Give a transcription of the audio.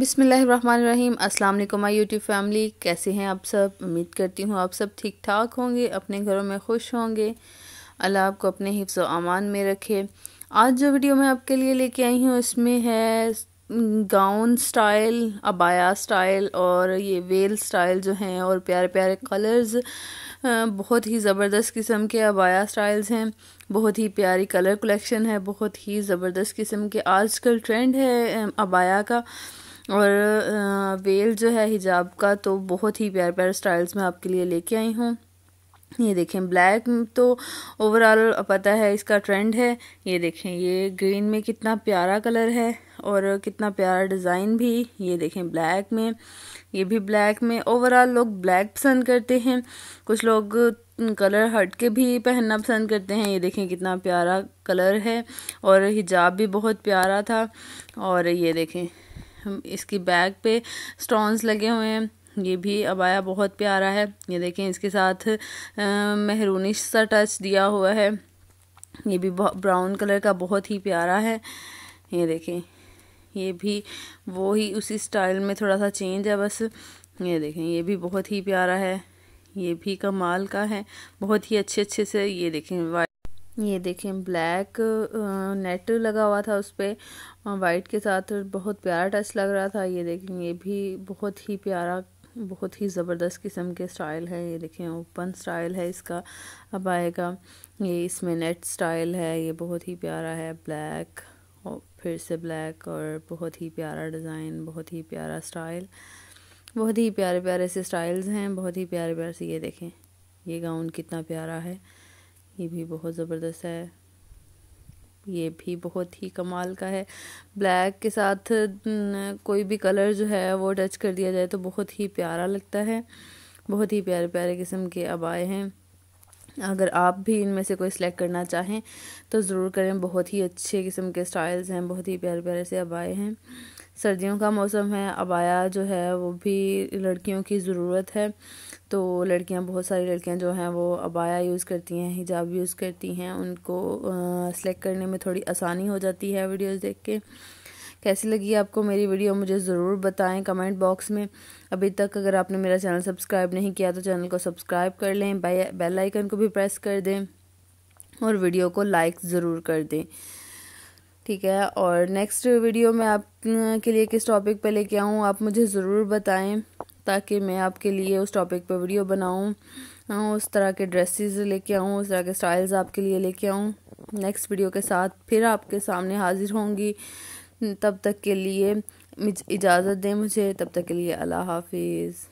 बिसमीम् अस्सलाम वालेकुम my YouTube family कैसे हैं आप सब उम्मीद करती हूँ आप सब ठीक ठाक होंगे अपने घरों में खुश होंगे अल्लाह आपको अपने हिफ्स अमान में रखे आज जो वीडियो मैं आपके लिए लेके आई हूँ इसमें है गाउन स्टाइल अबाया स्टाइल और ये वेल स्टाइल जो हैं और प्यारे प्यारे कलर्स बहुत ही ज़बरदस्त किस्म के अबाया स्टाइल्स हैं बहुत ही प्यारी कलर कलेक्शन है बहुत ही ज़बरदस्त किस्म के आजकल ट्रेंड है अबाया का और वेल जो है हिजाब का तो बहुत ही प्यार प्यार स्टाइल्स में आपके लिए लेके आई हूँ ये देखें ब्लैक तो ओवरऑल पता है इसका ट्रेंड है ये देखें ये ग्रीन में कितना प्यारा कलर है और कितना प्यारा डिज़ाइन भी ये देखें ब्लैक में ये भी ब्लैक में ओवरऑल लोग ब्लैक पसंद करते हैं कुछ लोग कलर हट के भी पहनना पसंद करते हैं ये देखें कितना प्यारा कलर है और हिजाब भी बहुत प्यारा था और ये देखें इसकी बैग पे स्टोन्स लगे हुए हैं ये भी अबाया बहुत प्यारा है ये देखें इसके साथ महरूनी सा टच दिया हुआ है ये भी ब्राउन कलर का बहुत ही प्यारा है ये देखें ये भी वो ही उसी स्टाइल में थोड़ा सा चेंज है बस ये देखें ये भी बहुत ही प्यारा है ये भी कमाल का है बहुत ही अच्छे अच्छे से ये देखें ये देखें ब्लैक नेट लगा हुआ था उस पर वाइट के साथ बहुत प्यारा टच लग रहा था ये देखें ये भी बहुत ही प्यारा बहुत ही ज़बरदस्त किस्म के स्टाइल है ये देखें ओपन स्टाइल है इसका अब आएगा ये इसमें नेट स्टाइल है ये बहुत ही प्यारा है ब्लैक और फिर से ब्लैक और बहुत ही प्यारा डिज़ाइन बहुत ही प्यारा स्टाइल बहुत ही प्यारे प्यारे से स्टाइल्स हैं बहुत ही प्यारे प्यारे से ये देखें ये गाउन कितना प्यारा है ये भी बहुत ज़बरदस्त है ये भी बहुत ही कमाल का है ब्लैक के साथ कोई भी कलर जो है वो टच कर दिया जाए तो बहुत ही प्यारा लगता है बहुत ही प्यारे प्यारे किस्म के अब आए हैं अगर आप भी इनमें से कोई सिलेक्ट करना चाहें तो ज़रूर करें बहुत ही अच्छे किस्म के स्टाइल्स हैं बहुत ही प्यारे प्यारे से अबाए हैं सर्दियों का मौसम है अबाया जो है वो भी लड़कियों की ज़रूरत है तो लड़कियां बहुत सारी लड़कियां जो हैं वो अबाया यूज़ करती हैं हिजाब यूज़ करती हैं उनको सेलेक्ट करने में थोड़ी आसानी हो जाती है वीडियोज़ देख के कैसी लगी आपको मेरी वीडियो मुझे ज़रूर बताएं कमेंट बॉक्स में अभी तक अगर आपने मेरा चैनल सब्सक्राइब नहीं किया तो चैनल को सब्सक्राइब कर लें बेल आइकन को भी प्रेस कर दें और वीडियो को लाइक ज़रूर कर दें ठीक है और नेक्स्ट वीडियो में आप के लिए किस टॉपिक पर लेके आऊँ आप मुझे ज़रूर बताएं ताकि मैं आपके लिए उस टॉपिक पर वीडियो बनाऊँ उस तरह के ड्रेसेस लेके आऊँ उस तरह के स्टाइल्स आपके लिए लेके आऊँ नेक्स्ट वीडियो के साथ फिर आपके सामने हाज़िर होंगी तब तक के लिए इजाज़त दें मुझे तब तक के लिए अल्लाह हाफिज़